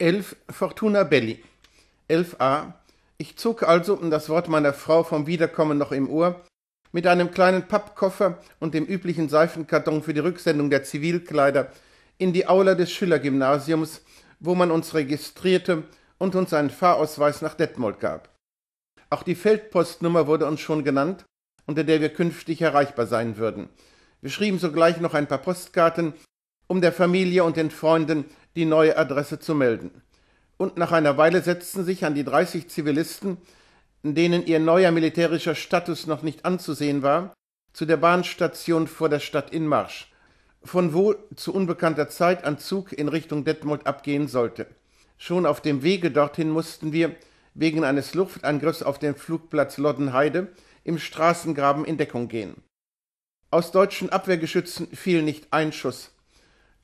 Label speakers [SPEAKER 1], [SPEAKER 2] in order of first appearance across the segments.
[SPEAKER 1] 11 Fortuna Belli. 11a. Ich zog also, um das Wort meiner Frau vom Wiederkommen noch im Ohr, mit einem kleinen Pappkoffer und dem üblichen Seifenkarton für die Rücksendung der Zivilkleider in die Aula des Schülergymnasiums, wo man uns registrierte und uns einen Fahrausweis nach Detmold gab. Auch die Feldpostnummer wurde uns schon genannt, unter der wir künftig erreichbar sein würden. Wir schrieben sogleich noch ein paar Postkarten, um der Familie und den Freunden die neue Adresse zu melden. Und nach einer Weile setzten sich an die 30 Zivilisten, denen ihr neuer militärischer Status noch nicht anzusehen war, zu der Bahnstation vor der Stadt in Marsch, von wo zu unbekannter Zeit ein Zug in Richtung Detmold abgehen sollte. Schon auf dem Wege dorthin mussten wir wegen eines Luftangriffs auf den Flugplatz Loddenheide im Straßengraben in Deckung gehen. Aus deutschen Abwehrgeschützen fiel nicht ein Schuss.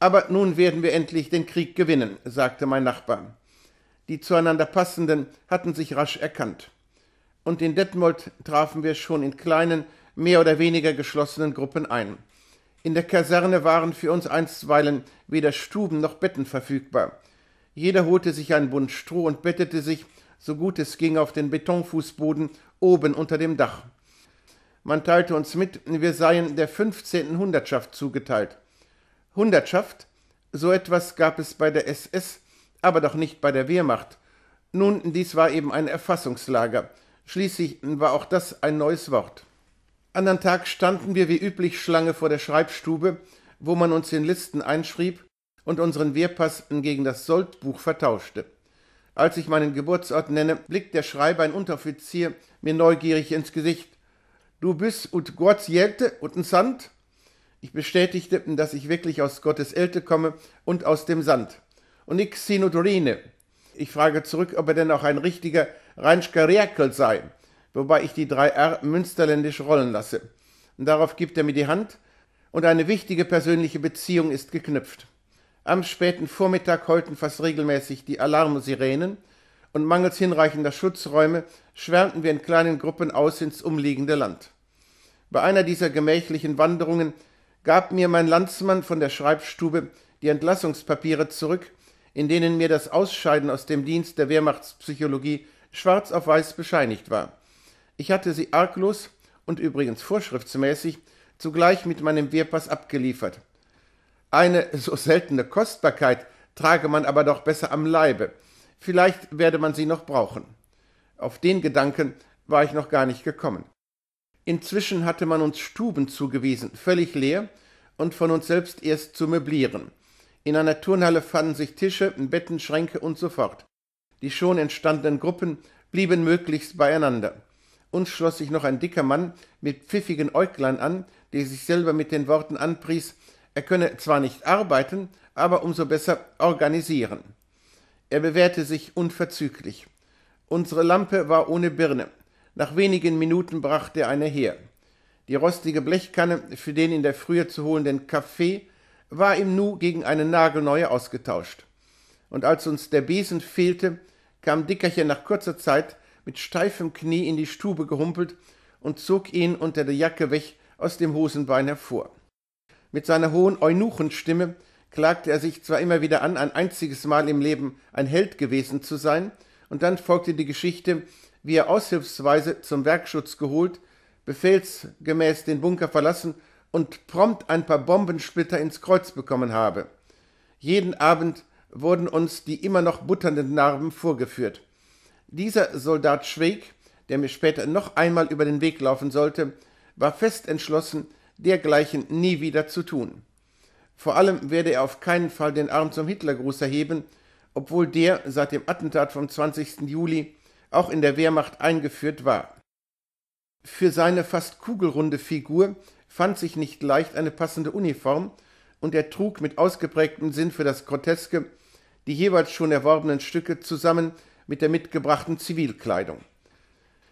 [SPEAKER 1] Aber nun werden wir endlich den Krieg gewinnen, sagte mein Nachbar. Die zueinander passenden hatten sich rasch erkannt. Und in Detmold trafen wir schon in kleinen, mehr oder weniger geschlossenen Gruppen ein. In der Kaserne waren für uns einstweilen weder Stuben noch Betten verfügbar. Jeder holte sich einen Bund Stroh und bettete sich, so gut es ging, auf den Betonfußboden oben unter dem Dach. Man teilte uns mit, wir seien der 15. Hundertschaft zugeteilt. Hundertschaft, so etwas gab es bei der SS, aber doch nicht bei der Wehrmacht. Nun, dies war eben ein Erfassungslager. Schließlich war auch das ein neues Wort. Andern Tag standen wir wie üblich Schlange vor der Schreibstube, wo man uns in Listen einschrieb und unseren Wehrpass gegen das Soldbuch vertauschte. Als ich meinen Geburtsort nenne, blickt der Schreiber, ein Unteroffizier, mir neugierig ins Gesicht. Du bist ut Gott jäte und ein Sand? Ich bestätigte, dass ich wirklich aus Gottes Elte komme und aus dem Sand. Und ich Sinodorine. Ich frage zurück, ob er denn auch ein richtiger Reinschker Rerkel sei, wobei ich die drei R münsterländisch rollen lasse. Und darauf gibt er mir die Hand und eine wichtige persönliche Beziehung ist geknüpft. Am späten Vormittag heulten fast regelmäßig die Alarmsirenen und mangels hinreichender Schutzräume schwärmten wir in kleinen Gruppen aus ins umliegende Land. Bei einer dieser gemächlichen Wanderungen gab mir mein Landsmann von der Schreibstube die Entlassungspapiere zurück, in denen mir das Ausscheiden aus dem Dienst der Wehrmachtspsychologie schwarz auf weiß bescheinigt war. Ich hatte sie arglos und übrigens vorschriftsmäßig zugleich mit meinem Wehrpass abgeliefert. Eine so seltene Kostbarkeit trage man aber doch besser am Leibe. Vielleicht werde man sie noch brauchen. Auf den Gedanken war ich noch gar nicht gekommen. Inzwischen hatte man uns Stuben zugewiesen, völlig leer, und von uns selbst erst zu möblieren. In einer Turnhalle fanden sich Tische, Betten, Schränke und so fort. Die schon entstandenen Gruppen blieben möglichst beieinander. Uns schloss sich noch ein dicker Mann mit pfiffigen Äuglein an, der sich selber mit den Worten anpries, er könne zwar nicht arbeiten, aber umso besser organisieren. Er bewährte sich unverzüglich. Unsere Lampe war ohne Birne, nach wenigen Minuten brachte er eine her. Die rostige Blechkanne für den in der Frühe zu holenden Kaffee war im Nu gegen eine nagelneue ausgetauscht. Und als uns der Besen fehlte, kam Dickerchen nach kurzer Zeit mit steifem Knie in die Stube gehumpelt und zog ihn unter der Jacke weg aus dem Hosenbein hervor. Mit seiner hohen Eunuchenstimme klagte er sich zwar immer wieder an, ein einziges Mal im Leben ein Held gewesen zu sein, und dann folgte die Geschichte, wie er aushilfsweise zum Werkschutz geholt, befehlsgemäß den Bunker verlassen und prompt ein paar Bombensplitter ins Kreuz bekommen habe. Jeden Abend wurden uns die immer noch butternden Narben vorgeführt. Dieser Soldat Schweig, der mir später noch einmal über den Weg laufen sollte, war fest entschlossen, dergleichen nie wieder zu tun. Vor allem werde er auf keinen Fall den Arm zum Hitlergruß erheben, obwohl der seit dem Attentat vom 20. Juli auch in der Wehrmacht eingeführt war. Für seine fast kugelrunde Figur fand sich nicht leicht eine passende Uniform, und er trug mit ausgeprägtem Sinn für das Groteske die jeweils schon erworbenen Stücke zusammen mit der mitgebrachten Zivilkleidung.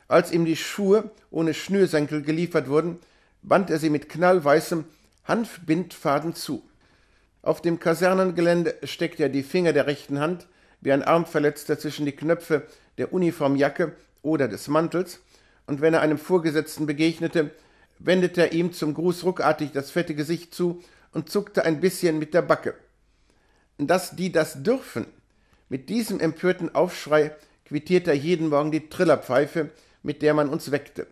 [SPEAKER 1] Als ihm die Schuhe ohne Schnürsenkel geliefert wurden, band er sie mit knallweißem Hanfbindfaden zu. Auf dem Kasernengelände steckte er die Finger der rechten Hand wie ein Armverletzter zwischen die Knöpfe der Uniformjacke oder des Mantels, und wenn er einem Vorgesetzten begegnete, wendete er ihm zum Gruß ruckartig das fette Gesicht zu und zuckte ein bisschen mit der Backe. Dass die das dürfen, mit diesem empörten Aufschrei quittierte er jeden Morgen die Trillerpfeife, mit der man uns weckte.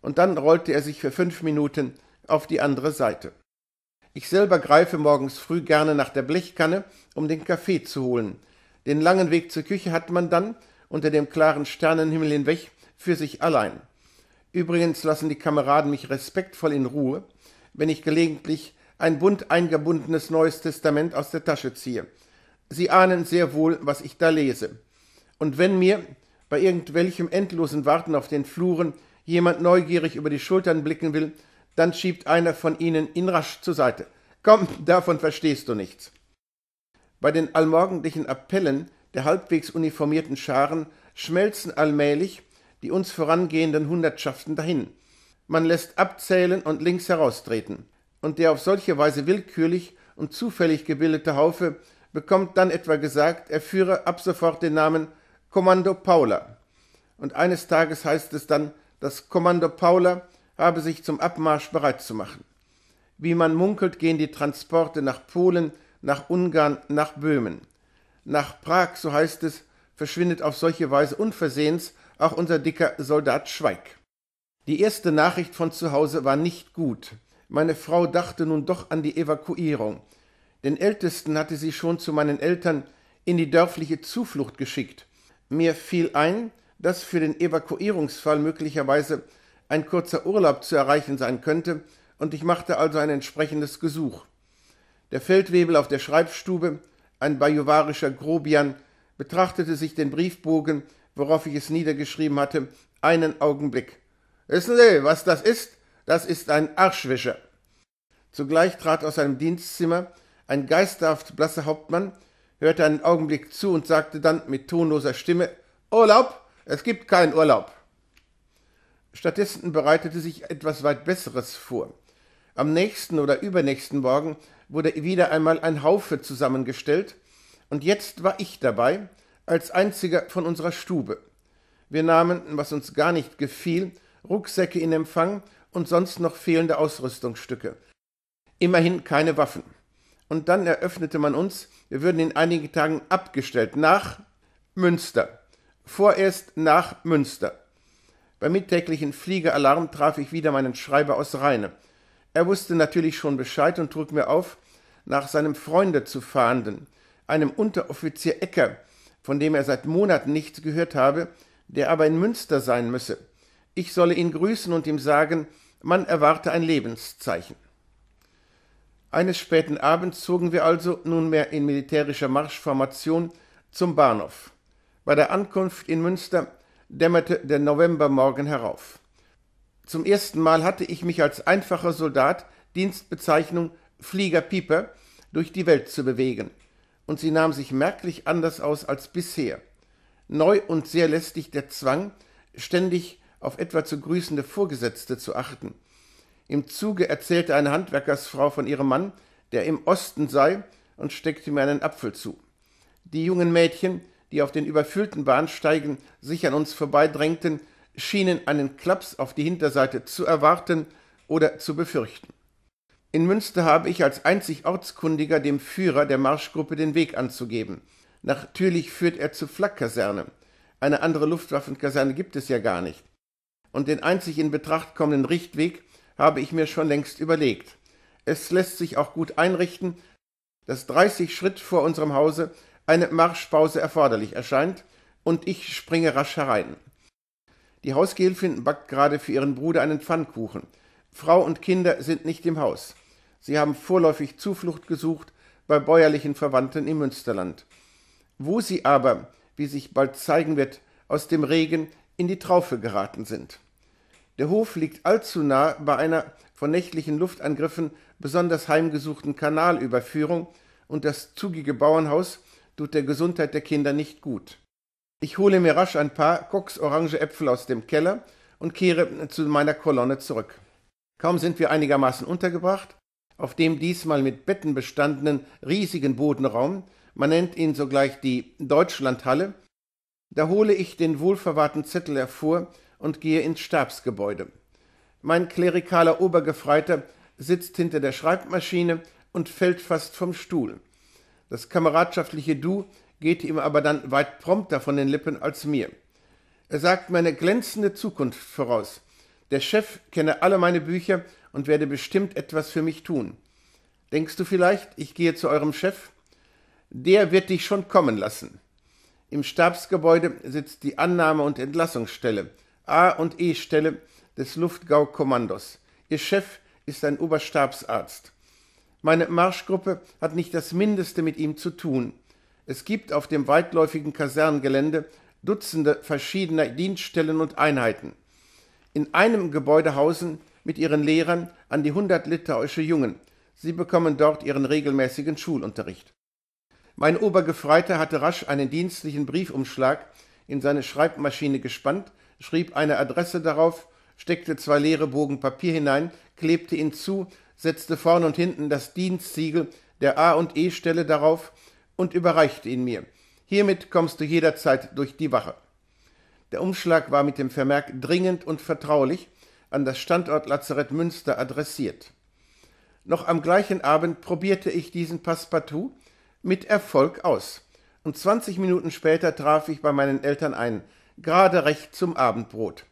[SPEAKER 1] Und dann rollte er sich für fünf Minuten auf die andere Seite. Ich selber greife morgens früh gerne nach der Blechkanne, um den Kaffee zu holen. Den langen Weg zur Küche hat man dann, unter dem klaren Sternenhimmel hinweg für sich allein. Übrigens lassen die Kameraden mich respektvoll in Ruhe, wenn ich gelegentlich ein bunt eingebundenes Neues Testament aus der Tasche ziehe. Sie ahnen sehr wohl, was ich da lese. Und wenn mir bei irgendwelchem endlosen Warten auf den Fluren jemand neugierig über die Schultern blicken will, dann schiebt einer von ihnen ihn rasch zur Seite. Komm, davon verstehst du nichts. Bei den allmorgendlichen Appellen der halbwegs uniformierten Scharen schmelzen allmählich die uns vorangehenden Hundertschaften dahin. Man lässt abzählen und links heraustreten. Und der auf solche Weise willkürlich und zufällig gebildete Haufe bekommt dann etwa gesagt, er führe ab sofort den Namen Kommando Paula. Und eines Tages heißt es dann, das Kommando Paula habe sich zum Abmarsch bereit zu machen. Wie man munkelt, gehen die Transporte nach Polen, nach Ungarn, nach Böhmen nach Prag, so heißt es, verschwindet auf solche Weise unversehens auch unser dicker Soldat Schweig. Die erste Nachricht von zu Hause war nicht gut. Meine Frau dachte nun doch an die Evakuierung. Den Ältesten hatte sie schon zu meinen Eltern in die dörfliche Zuflucht geschickt. Mir fiel ein, dass für den Evakuierungsfall möglicherweise ein kurzer Urlaub zu erreichen sein könnte, und ich machte also ein entsprechendes Gesuch. Der Feldwebel auf der Schreibstube ein bajuwarischer Grobian, betrachtete sich den Briefbogen, worauf ich es niedergeschrieben hatte, einen Augenblick. Wissen Sie, was das ist? Das ist ein Arschwischer. Zugleich trat aus seinem Dienstzimmer ein geisterhaft blasser Hauptmann, hörte einen Augenblick zu und sagte dann mit tonloser Stimme Urlaub? Es gibt keinen Urlaub. Stattdessen bereitete sich etwas weit Besseres vor. Am nächsten oder übernächsten Morgen wurde wieder einmal ein Haufe zusammengestellt, und jetzt war ich dabei, als einziger von unserer Stube. Wir nahmen, was uns gar nicht gefiel, Rucksäcke in Empfang und sonst noch fehlende Ausrüstungsstücke. Immerhin keine Waffen. Und dann eröffnete man uns, wir würden in einigen Tagen abgestellt nach Münster. Vorerst nach Münster. Beim mittäglichen Fliegeralarm traf ich wieder meinen Schreiber aus Rheine. Er wusste natürlich schon Bescheid und trug mir auf, nach seinem Freunde zu fahnden, einem Unteroffizier Ecker, von dem er seit Monaten nichts gehört habe, der aber in Münster sein müsse. Ich solle ihn grüßen und ihm sagen, man erwarte ein Lebenszeichen. Eines späten Abends zogen wir also nunmehr in militärischer Marschformation zum Bahnhof. Bei der Ankunft in Münster dämmerte der Novembermorgen herauf. Zum ersten Mal hatte ich mich als einfacher Soldat, Dienstbezeichnung Fliegerpieper durch die Welt zu bewegen, und sie nahm sich merklich anders aus als bisher. Neu und sehr lästig der Zwang, ständig auf etwa zu grüßende Vorgesetzte zu achten. Im Zuge erzählte eine Handwerkersfrau von ihrem Mann, der im Osten sei, und steckte mir einen Apfel zu. Die jungen Mädchen, die auf den überfüllten Bahnsteigen sich an uns vorbeidrängten, schienen einen Klaps auf die Hinterseite zu erwarten oder zu befürchten. In Münster habe ich als einzig Ortskundiger dem Führer der Marschgruppe den Weg anzugeben. Natürlich führt er zur Flakkaserne. Eine andere Luftwaffenkaserne gibt es ja gar nicht. Und den einzig in Betracht kommenden Richtweg habe ich mir schon längst überlegt. Es lässt sich auch gut einrichten, dass 30 Schritt vor unserem Hause eine Marschpause erforderlich erscheint und ich springe rasch herein. Die Hausgehilfin backt gerade für ihren Bruder einen Pfannkuchen. Frau und Kinder sind nicht im Haus. Sie haben vorläufig Zuflucht gesucht bei bäuerlichen Verwandten im Münsterland. Wo sie aber, wie sich bald zeigen wird, aus dem Regen in die Traufe geraten sind. Der Hof liegt allzu nah bei einer von nächtlichen Luftangriffen besonders heimgesuchten Kanalüberführung und das zugige Bauernhaus tut der Gesundheit der Kinder nicht gut. Ich hole mir rasch ein paar Cox-orange Äpfel aus dem Keller und kehre zu meiner Kolonne zurück. Kaum sind wir einigermaßen untergebracht, auf dem diesmal mit Betten bestandenen riesigen Bodenraum, man nennt ihn sogleich die Deutschlandhalle, da hole ich den wohlverwahrten Zettel hervor und gehe ins Stabsgebäude. Mein klerikaler Obergefreiter sitzt hinter der Schreibmaschine und fällt fast vom Stuhl. Das kameradschaftliche Du geht ihm aber dann weit prompter von den Lippen als mir. Er sagt meine glänzende Zukunft voraus. Der Chef kenne alle meine Bücher und werde bestimmt etwas für mich tun. Denkst du vielleicht, ich gehe zu eurem Chef? Der wird dich schon kommen lassen. Im Stabsgebäude sitzt die Annahme- und Entlassungsstelle, A- und E-Stelle des Luftgaukommandos. Ihr Chef ist ein Oberstabsarzt. Meine Marschgruppe hat nicht das Mindeste mit ihm zu tun. Es gibt auf dem weitläufigen Kasernengelände Dutzende verschiedener Dienststellen und Einheiten. In einem Gebäude hausen mit ihren Lehrern an die 100 litauische Jungen. Sie bekommen dort ihren regelmäßigen Schulunterricht. Mein Obergefreiter hatte rasch einen dienstlichen Briefumschlag in seine Schreibmaschine gespannt, schrieb eine Adresse darauf, steckte zwei leere Bogen Papier hinein, klebte ihn zu, setzte vorn und hinten das Dienstsiegel der A und E Stelle darauf und überreichte ihn mir. Hiermit kommst du jederzeit durch die Wache. Der Umschlag war mit dem Vermerk dringend und vertraulich an das Standortlazarett Münster adressiert. Noch am gleichen Abend probierte ich diesen Passepartout mit Erfolg aus, und 20 Minuten später traf ich bei meinen Eltern ein, gerade recht zum Abendbrot.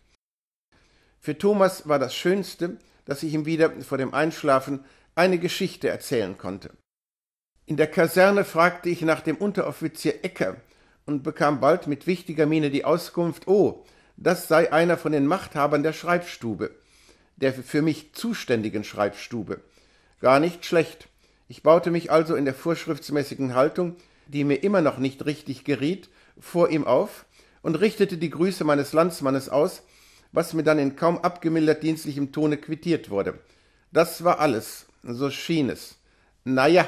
[SPEAKER 1] Für Thomas war das Schönste, dass ich ihm wieder vor dem Einschlafen eine Geschichte erzählen konnte. In der Kaserne fragte ich nach dem Unteroffizier Ecker und bekam bald mit wichtiger Miene die Auskunft, oh, das sei einer von den Machthabern der Schreibstube, der für mich zuständigen Schreibstube. Gar nicht schlecht. Ich baute mich also in der vorschriftsmäßigen Haltung, die mir immer noch nicht richtig geriet, vor ihm auf und richtete die Grüße meines Landsmannes aus, was mir dann in kaum abgemildert dienstlichem Tone quittiert wurde. Das war alles, so schien es. Na ja,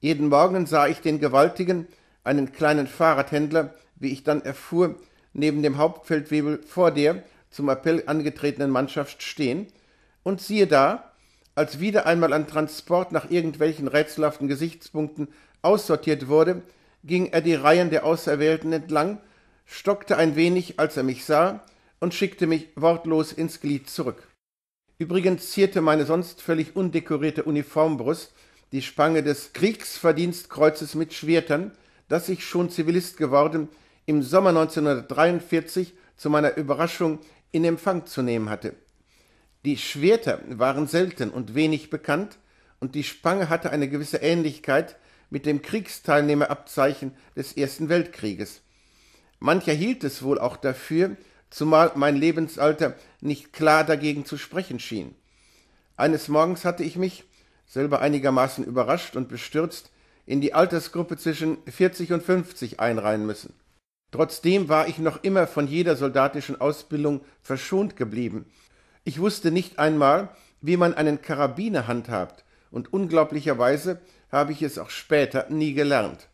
[SPEAKER 1] jeden Morgen sah ich den Gewaltigen, einen kleinen Fahrradhändler, wie ich dann erfuhr, neben dem Hauptfeldwebel vor der zum Appell angetretenen Mannschaft stehen, und siehe da, als wieder einmal ein Transport nach irgendwelchen rätselhaften Gesichtspunkten aussortiert wurde, ging er die Reihen der Auserwählten entlang, stockte ein wenig, als er mich sah, und schickte mich wortlos ins Glied zurück. Übrigens zierte meine sonst völlig undekorierte Uniformbrust die Spange des Kriegsverdienstkreuzes mit Schwertern, das ich schon Zivilist geworden im Sommer 1943 zu meiner Überraschung in Empfang zu nehmen hatte. Die Schwerter waren selten und wenig bekannt, und die Spange hatte eine gewisse Ähnlichkeit mit dem Kriegsteilnehmerabzeichen des Ersten Weltkrieges. Mancher hielt es wohl auch dafür, zumal mein Lebensalter nicht klar dagegen zu sprechen schien. Eines Morgens hatte ich mich, selber einigermaßen überrascht und bestürzt, in die Altersgruppe zwischen 40 und 50 einreihen müssen. Trotzdem war ich noch immer von jeder soldatischen Ausbildung verschont geblieben. Ich wusste nicht einmal, wie man einen Karabiner handhabt, und unglaublicherweise habe ich es auch später nie gelernt.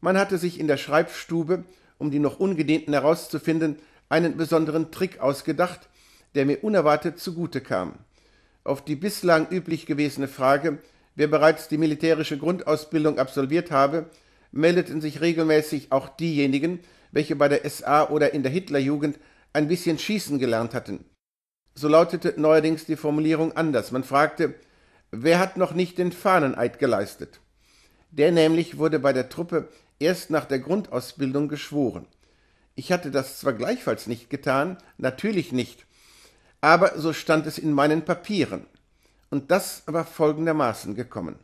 [SPEAKER 1] Man hatte sich in der Schreibstube, um die noch Ungedehnten herauszufinden, einen besonderen Trick ausgedacht, der mir unerwartet zugute kam. Auf die bislang üblich gewesene Frage, wer bereits die militärische Grundausbildung absolviert habe, meldeten sich regelmäßig auch diejenigen, welche bei der SA oder in der Hitlerjugend ein bisschen schießen gelernt hatten. So lautete neuerdings die Formulierung anders. Man fragte, wer hat noch nicht den Fahneneid geleistet? Der nämlich wurde bei der Truppe erst nach der Grundausbildung geschworen. Ich hatte das zwar gleichfalls nicht getan, natürlich nicht, aber so stand es in meinen Papieren. Und das war folgendermaßen gekommen.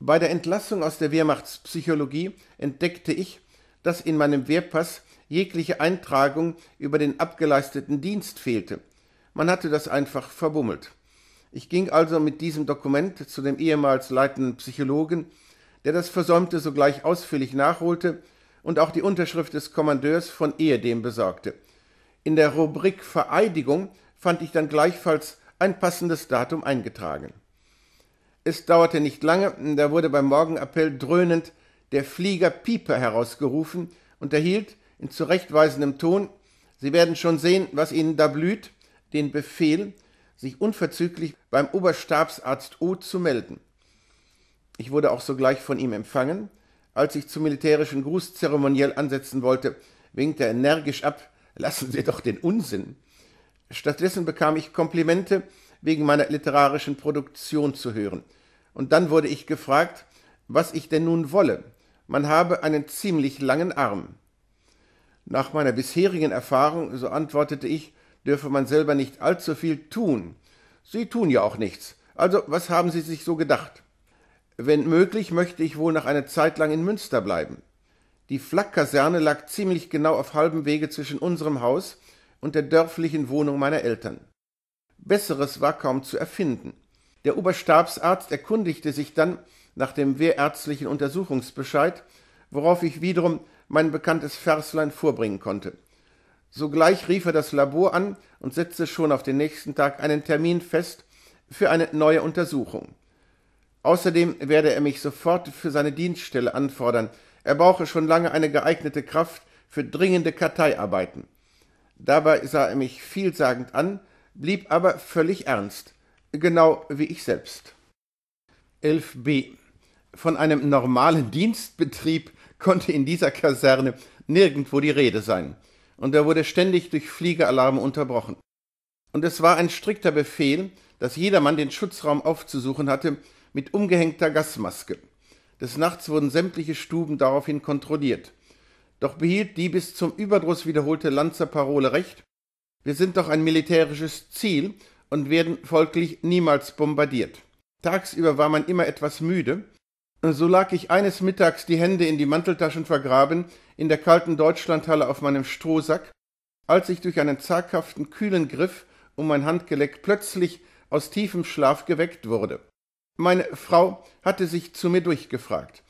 [SPEAKER 1] Bei der Entlassung aus der Wehrmachtspsychologie entdeckte ich, dass in meinem Wehrpass jegliche Eintragung über den abgeleisteten Dienst fehlte. Man hatte das einfach verbummelt. Ich ging also mit diesem Dokument zu dem ehemals leitenden Psychologen, der das Versäumte sogleich ausführlich nachholte und auch die Unterschrift des Kommandeurs von ehedem besorgte. In der Rubrik Vereidigung fand ich dann gleichfalls ein passendes Datum eingetragen. Es dauerte nicht lange, da wurde beim Morgenappell dröhnend der Flieger Pieper herausgerufen und erhielt in zurechtweisendem Ton, Sie werden schon sehen, was Ihnen da blüht, den Befehl, sich unverzüglich beim Oberstabsarzt O zu melden. Ich wurde auch sogleich von ihm empfangen. Als ich zum militärischen Gruß zeremoniell ansetzen wollte, winkte er energisch ab, lassen Sie doch den Unsinn. Stattdessen bekam ich Komplimente wegen meiner literarischen Produktion zu hören. Und dann wurde ich gefragt, was ich denn nun wolle man habe einen ziemlich langen Arm. Nach meiner bisherigen Erfahrung, so antwortete ich, dürfe man selber nicht allzu viel tun. Sie tun ja auch nichts. Also, was haben Sie sich so gedacht? Wenn möglich, möchte ich wohl nach einer Zeit lang in Münster bleiben. Die Flakkaserne lag ziemlich genau auf halbem Wege zwischen unserem Haus und der dörflichen Wohnung meiner Eltern. Besseres war kaum zu erfinden. Der Oberstabsarzt erkundigte sich dann, nach dem wehrärztlichen Untersuchungsbescheid, worauf ich wiederum mein bekanntes Verslein vorbringen konnte. Sogleich rief er das Labor an und setzte schon auf den nächsten Tag einen Termin fest für eine neue Untersuchung. Außerdem werde er mich sofort für seine Dienststelle anfordern. Er brauche schon lange eine geeignete Kraft für dringende Karteiarbeiten. Dabei sah er mich vielsagend an, blieb aber völlig ernst, genau wie ich selbst. 11b von einem normalen Dienstbetrieb konnte in dieser Kaserne nirgendwo die Rede sein, und er wurde ständig durch Fliegeralarme unterbrochen. Und es war ein strikter Befehl, dass jedermann den Schutzraum aufzusuchen hatte mit umgehängter Gasmaske. Des Nachts wurden sämtliche Stuben daraufhin kontrolliert. Doch behielt die bis zum Überdruss wiederholte Lanzerparole recht, wir sind doch ein militärisches Ziel und werden folglich niemals bombardiert. Tagsüber war man immer etwas müde so lag ich eines Mittags die Hände in die Manteltaschen vergraben, in der kalten Deutschlandhalle auf meinem Strohsack, als ich durch einen zaghaften, kühlen Griff um mein Handgeleck plötzlich aus tiefem Schlaf geweckt wurde. Meine Frau hatte sich zu mir durchgefragt.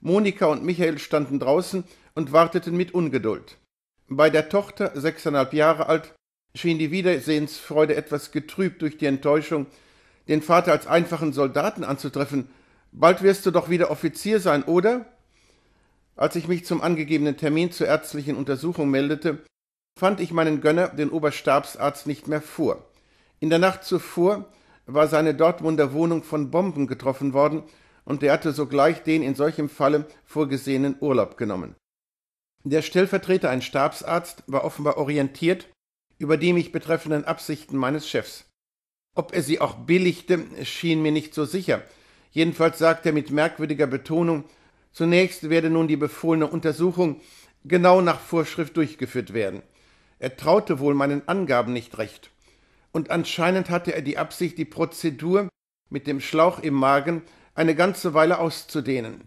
[SPEAKER 1] Monika und Michael standen draußen und warteten mit Ungeduld. Bei der Tochter, sechseinhalb Jahre alt, schien die Wiedersehensfreude etwas getrübt durch die Enttäuschung, den Vater als einfachen Soldaten anzutreffen Bald wirst du doch wieder Offizier sein, oder? Als ich mich zum angegebenen Termin zur ärztlichen Untersuchung meldete, fand ich meinen Gönner, den Oberstabsarzt, nicht mehr vor. In der Nacht zuvor war seine Dortmunder Wohnung von Bomben getroffen worden, und er hatte sogleich den in solchem Falle vorgesehenen Urlaub genommen. Der Stellvertreter, ein Stabsarzt, war offenbar orientiert über die mich betreffenden Absichten meines Chefs. Ob er sie auch billigte, schien mir nicht so sicher, Jedenfalls sagt er mit merkwürdiger Betonung, zunächst werde nun die befohlene Untersuchung genau nach Vorschrift durchgeführt werden. Er traute wohl meinen Angaben nicht recht. Und anscheinend hatte er die Absicht, die Prozedur mit dem Schlauch im Magen eine ganze Weile auszudehnen.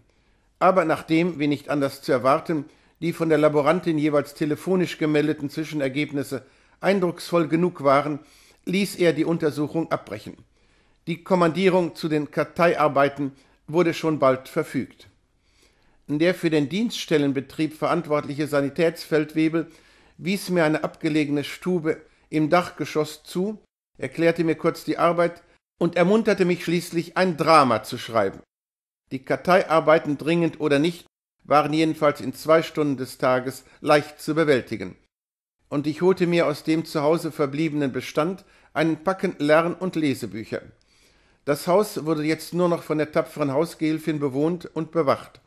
[SPEAKER 1] Aber nachdem, wie nicht anders zu erwarten, die von der Laborantin jeweils telefonisch gemeldeten Zwischenergebnisse eindrucksvoll genug waren, ließ er die Untersuchung abbrechen. Die Kommandierung zu den Karteiarbeiten wurde schon bald verfügt. Der für den Dienststellenbetrieb verantwortliche Sanitätsfeldwebel wies mir eine abgelegene Stube im Dachgeschoss zu, erklärte mir kurz die Arbeit und ermunterte mich schließlich, ein Drama zu schreiben. Die Karteiarbeiten dringend oder nicht waren jedenfalls in zwei Stunden des Tages leicht zu bewältigen. Und ich holte mir aus dem zu Hause verbliebenen Bestand einen Packen Lern- und Lesebücher. Das Haus wurde jetzt nur noch von der tapferen Hausgehilfin bewohnt und bewacht.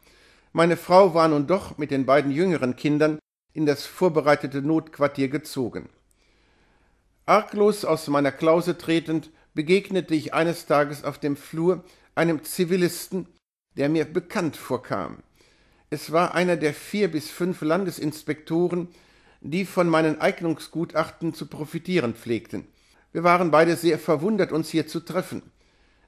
[SPEAKER 1] Meine Frau war nun doch mit den beiden jüngeren Kindern in das vorbereitete Notquartier gezogen. Arglos aus meiner Klause tretend, begegnete ich eines Tages auf dem Flur einem Zivilisten, der mir bekannt vorkam. Es war einer der vier bis fünf Landesinspektoren, die von meinen Eignungsgutachten zu profitieren pflegten. Wir waren beide sehr verwundert, uns hier zu treffen.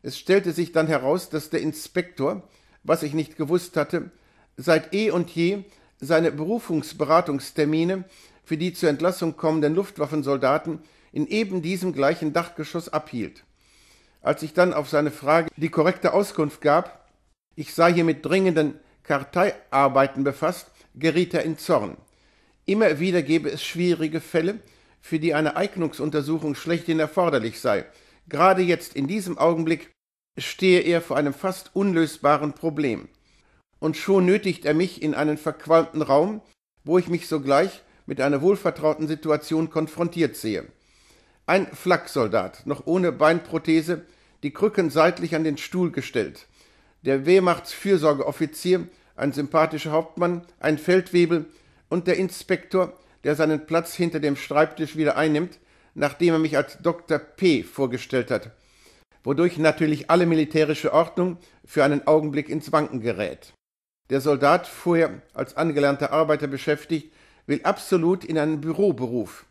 [SPEAKER 1] Es stellte sich dann heraus, dass der Inspektor, was ich nicht gewusst hatte, seit eh und je seine Berufungsberatungstermine für die zur Entlassung kommenden Luftwaffensoldaten in eben diesem gleichen Dachgeschoss abhielt. Als ich dann auf seine Frage die korrekte Auskunft gab, ich sei hier mit dringenden Karteiarbeiten befasst, geriet er in Zorn. Immer wieder gebe es schwierige Fälle, für die eine Eignungsuntersuchung schlechthin erforderlich sei. Gerade jetzt in diesem Augenblick stehe er vor einem fast unlösbaren Problem. Und schon nötigt er mich in einen verqualmten Raum, wo ich mich sogleich mit einer wohlvertrauten Situation konfrontiert sehe. Ein Flaksoldat, noch ohne Beinprothese, die Krücken seitlich an den Stuhl gestellt. Der Wehrmachtsfürsorgeoffizier, ein sympathischer Hauptmann, ein Feldwebel und der Inspektor, der seinen Platz hinter dem Schreibtisch wieder einnimmt, nachdem er mich als Dr. P. vorgestellt hat – wodurch natürlich alle militärische Ordnung für einen Augenblick ins Wanken gerät. Der Soldat, vorher als angelernter Arbeiter beschäftigt, will absolut in einen Büroberuf,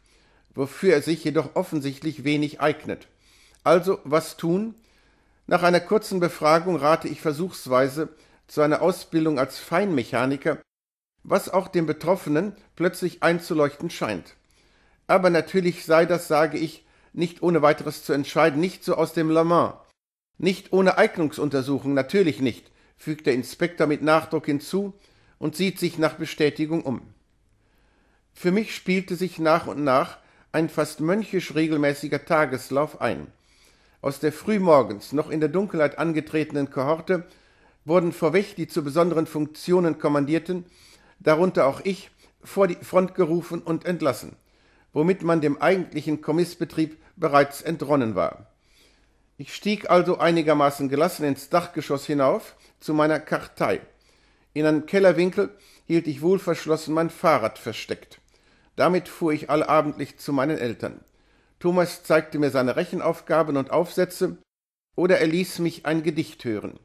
[SPEAKER 1] wofür er sich jedoch offensichtlich wenig eignet. Also, was tun? Nach einer kurzen Befragung rate ich versuchsweise zu einer Ausbildung als Feinmechaniker, was auch dem Betroffenen plötzlich einzuleuchten scheint. Aber natürlich sei das, sage ich, nicht ohne weiteres zu entscheiden, nicht so aus dem Lamar. Nicht ohne Eignungsuntersuchung, natürlich nicht, fügt der Inspektor mit Nachdruck hinzu und sieht sich nach Bestätigung um. Für mich spielte sich nach und nach ein fast mönchisch regelmäßiger Tageslauf ein. Aus der frühmorgens noch in der Dunkelheit angetretenen Kohorte wurden vorweg die zu besonderen Funktionen kommandierten, darunter auch ich, vor die Front gerufen und entlassen, womit man dem eigentlichen Kommissbetrieb bereits entronnen war. Ich stieg also einigermaßen gelassen ins Dachgeschoss hinauf zu meiner Kartei. In einem Kellerwinkel hielt ich wohlverschlossen mein Fahrrad versteckt. Damit fuhr ich allabendlich zu meinen Eltern. Thomas zeigte mir seine Rechenaufgaben und Aufsätze, oder er ließ mich ein Gedicht hören.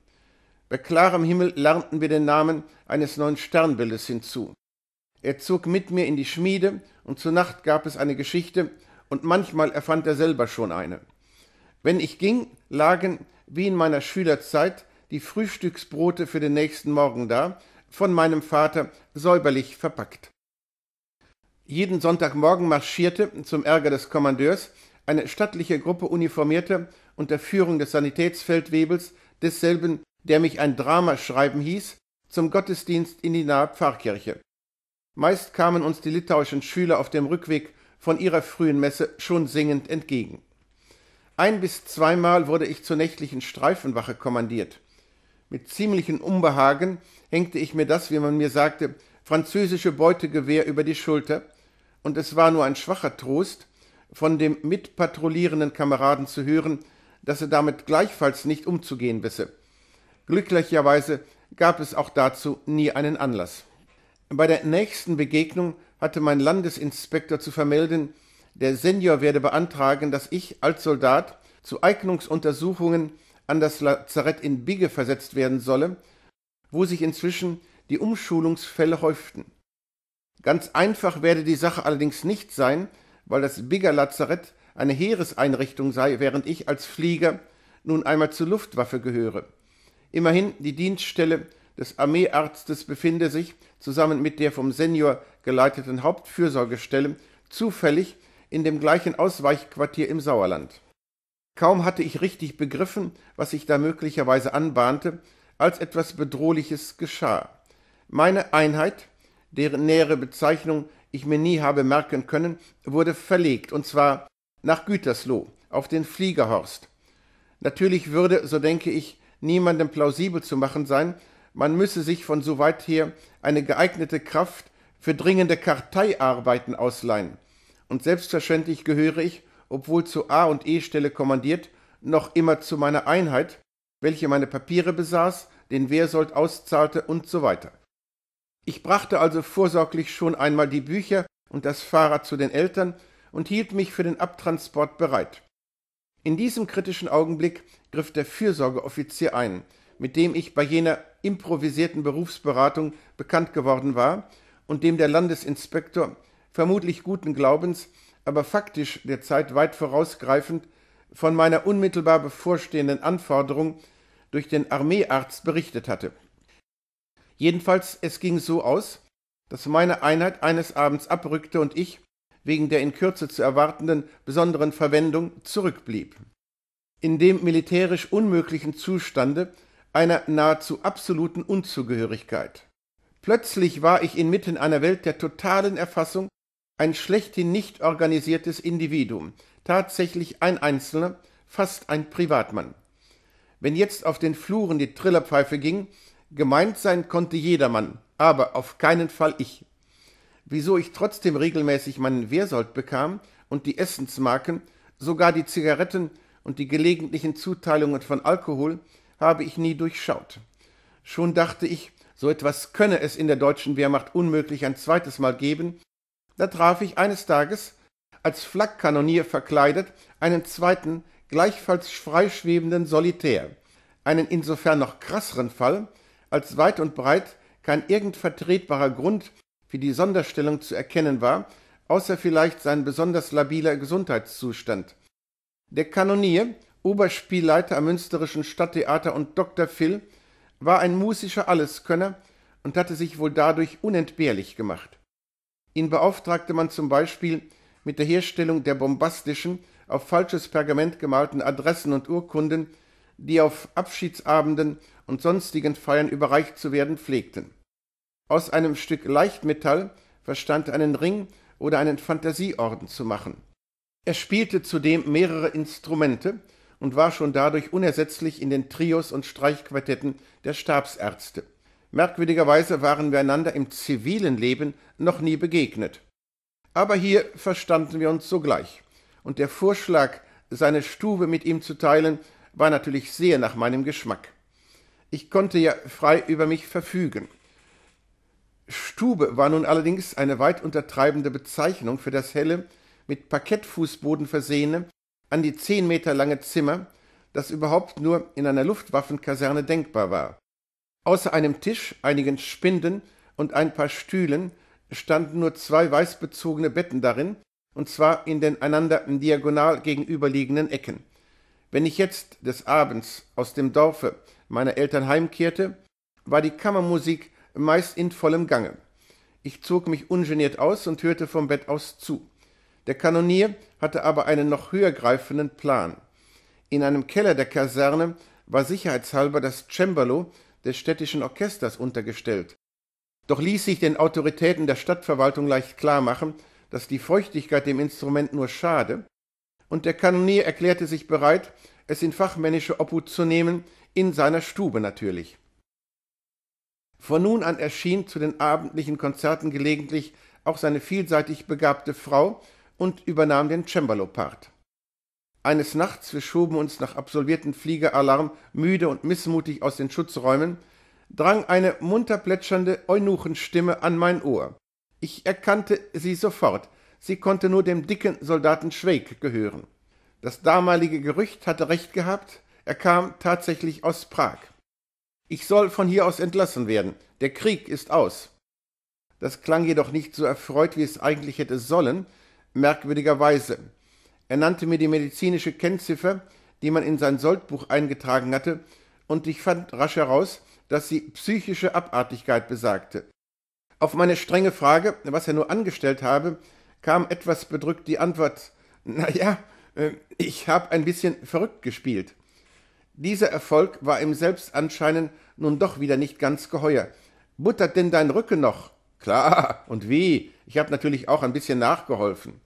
[SPEAKER 1] Bei klarem Himmel lernten wir den Namen eines neuen Sternbildes hinzu. Er zog mit mir in die Schmiede, und zur Nacht gab es eine Geschichte, und manchmal erfand er selber schon eine. Wenn ich ging, lagen, wie in meiner Schülerzeit, die Frühstücksbrote für den nächsten Morgen da, von meinem Vater säuberlich verpackt. Jeden Sonntagmorgen marschierte, zum Ärger des Kommandeurs, eine stattliche Gruppe Uniformierter unter Führung des Sanitätsfeldwebels, desselben, der mich ein Drama schreiben hieß, zum Gottesdienst in die nahe Pfarrkirche. Meist kamen uns die litauischen Schüler auf dem Rückweg von ihrer frühen Messe schon singend entgegen. Ein bis zweimal wurde ich zur nächtlichen Streifenwache kommandiert. Mit ziemlichem Unbehagen hängte ich mir das, wie man mir sagte, französische Beutegewehr über die Schulter, und es war nur ein schwacher Trost, von dem mitpatrouillierenden Kameraden zu hören, dass er damit gleichfalls nicht umzugehen wisse. Glücklicherweise gab es auch dazu nie einen Anlass. Bei der nächsten Begegnung hatte mein Landesinspektor zu vermelden, der Senior werde beantragen, dass ich als Soldat zu Eignungsuntersuchungen an das Lazarett in Bigge versetzt werden solle, wo sich inzwischen die Umschulungsfälle häuften. Ganz einfach werde die Sache allerdings nicht sein, weil das Bigger Lazarett eine Heereseinrichtung sei, während ich als Flieger nun einmal zur Luftwaffe gehöre. Immerhin die Dienststelle des Armeearztes befinde sich, zusammen mit der vom Senior geleiteten Hauptfürsorgestelle zufällig in dem gleichen Ausweichquartier im Sauerland. Kaum hatte ich richtig begriffen, was sich da möglicherweise anbahnte, als etwas Bedrohliches geschah. Meine Einheit, deren nähere Bezeichnung ich mir nie habe merken können, wurde verlegt, und zwar nach Gütersloh, auf den Fliegerhorst. Natürlich würde, so denke ich, niemandem plausibel zu machen sein, man müsse sich von so weit her eine geeignete Kraft für dringende Karteiarbeiten ausleihen. Und selbstverständlich gehöre ich, obwohl zur A und E-Stelle kommandiert, noch immer zu meiner Einheit, welche meine Papiere besaß, den Wehrsold auszahlte und so weiter. Ich brachte also vorsorglich schon einmal die Bücher und das Fahrrad zu den Eltern und hielt mich für den Abtransport bereit. In diesem kritischen Augenblick griff der Fürsorgeoffizier ein, mit dem ich bei jener improvisierten Berufsberatung bekannt geworden war und dem der Landesinspektor, vermutlich guten Glaubens, aber faktisch der Zeit weit vorausgreifend, von meiner unmittelbar bevorstehenden Anforderung durch den Armeearzt berichtet hatte. Jedenfalls, es ging so aus, dass meine Einheit eines Abends abrückte und ich, wegen der in Kürze zu erwartenden besonderen Verwendung, zurückblieb. In dem militärisch unmöglichen Zustande einer nahezu absoluten Unzugehörigkeit. Plötzlich war ich inmitten einer Welt der totalen Erfassung ein schlechthin nicht organisiertes Individuum, tatsächlich ein Einzelner, fast ein Privatmann. Wenn jetzt auf den Fluren die Trillerpfeife ging, gemeint sein konnte jedermann, aber auf keinen Fall ich. Wieso ich trotzdem regelmäßig meinen Wehrsold bekam und die Essensmarken, sogar die Zigaretten und die gelegentlichen Zuteilungen von Alkohol, habe ich nie durchschaut. Schon dachte ich, so etwas könne es in der deutschen Wehrmacht unmöglich ein zweites Mal geben. Da traf ich eines Tages, als Flakkanonier verkleidet, einen zweiten, gleichfalls freischwebenden Solitär. Einen insofern noch krasseren Fall, als weit und breit kein irgend vertretbarer Grund für die Sonderstellung zu erkennen war, außer vielleicht sein besonders labiler Gesundheitszustand. Der Kanonier, Oberspielleiter am Münsterischen Stadttheater und Dr. Phil war ein musischer Alleskönner und hatte sich wohl dadurch unentbehrlich gemacht. Ihn beauftragte man zum Beispiel mit der Herstellung der bombastischen, auf falsches Pergament gemalten Adressen und Urkunden, die auf Abschiedsabenden und sonstigen Feiern überreicht zu werden pflegten. Aus einem Stück Leichtmetall verstand er einen Ring oder einen Fantasieorden zu machen. Er spielte zudem mehrere Instrumente, und war schon dadurch unersetzlich in den Trios und Streichquartetten der Stabsärzte. Merkwürdigerweise waren wir einander im zivilen Leben noch nie begegnet. Aber hier verstanden wir uns sogleich, und der Vorschlag, seine Stube mit ihm zu teilen, war natürlich sehr nach meinem Geschmack. Ich konnte ja frei über mich verfügen. Stube war nun allerdings eine weit untertreibende Bezeichnung für das helle, mit Parkettfußboden versehene, an die zehn Meter lange Zimmer, das überhaupt nur in einer Luftwaffenkaserne denkbar war. Außer einem Tisch, einigen Spinden und ein paar Stühlen standen nur zwei weißbezogene Betten darin, und zwar in den einander diagonal gegenüberliegenden Ecken. Wenn ich jetzt des Abends aus dem Dorfe meiner Eltern heimkehrte, war die Kammermusik meist in vollem Gange. Ich zog mich ungeniert aus und hörte vom Bett aus zu. Der Kanonier hatte aber einen noch höher greifenden Plan. In einem Keller der Kaserne war sicherheitshalber das Cembalo des städtischen Orchesters untergestellt. Doch ließ sich den Autoritäten der Stadtverwaltung leicht klarmachen, dass die Feuchtigkeit dem Instrument nur schade, und der Kanonier erklärte sich bereit, es in fachmännische Obhut zu nehmen, in seiner Stube natürlich. Von nun an erschien zu den abendlichen Konzerten gelegentlich auch seine vielseitig begabte Frau, und übernahm den Cembalo-Part. Eines Nachts, wir schoben uns nach absolvierten Fliegeralarm müde und missmutig aus den Schutzräumen, drang eine munter plätschernde Eunuchenstimme an mein Ohr. Ich erkannte sie sofort. Sie konnte nur dem dicken Soldaten Schweig gehören. Das damalige Gerücht hatte recht gehabt. Er kam tatsächlich aus Prag. Ich soll von hier aus entlassen werden. Der Krieg ist aus. Das klang jedoch nicht so erfreut, wie es eigentlich hätte sollen, merkwürdigerweise. Er nannte mir die medizinische Kennziffer, die man in sein Soldbuch eingetragen hatte, und ich fand rasch heraus, dass sie psychische Abartigkeit besagte. Auf meine strenge Frage, was er nur angestellt habe, kam etwas bedrückt die Antwort, na ja, äh, ich habe ein bisschen verrückt gespielt. Dieser Erfolg war ihm selbst anscheinend nun doch wieder nicht ganz geheuer. Buttert denn dein Rücken noch? Klar, und wie? Ich habe natürlich auch ein bisschen nachgeholfen.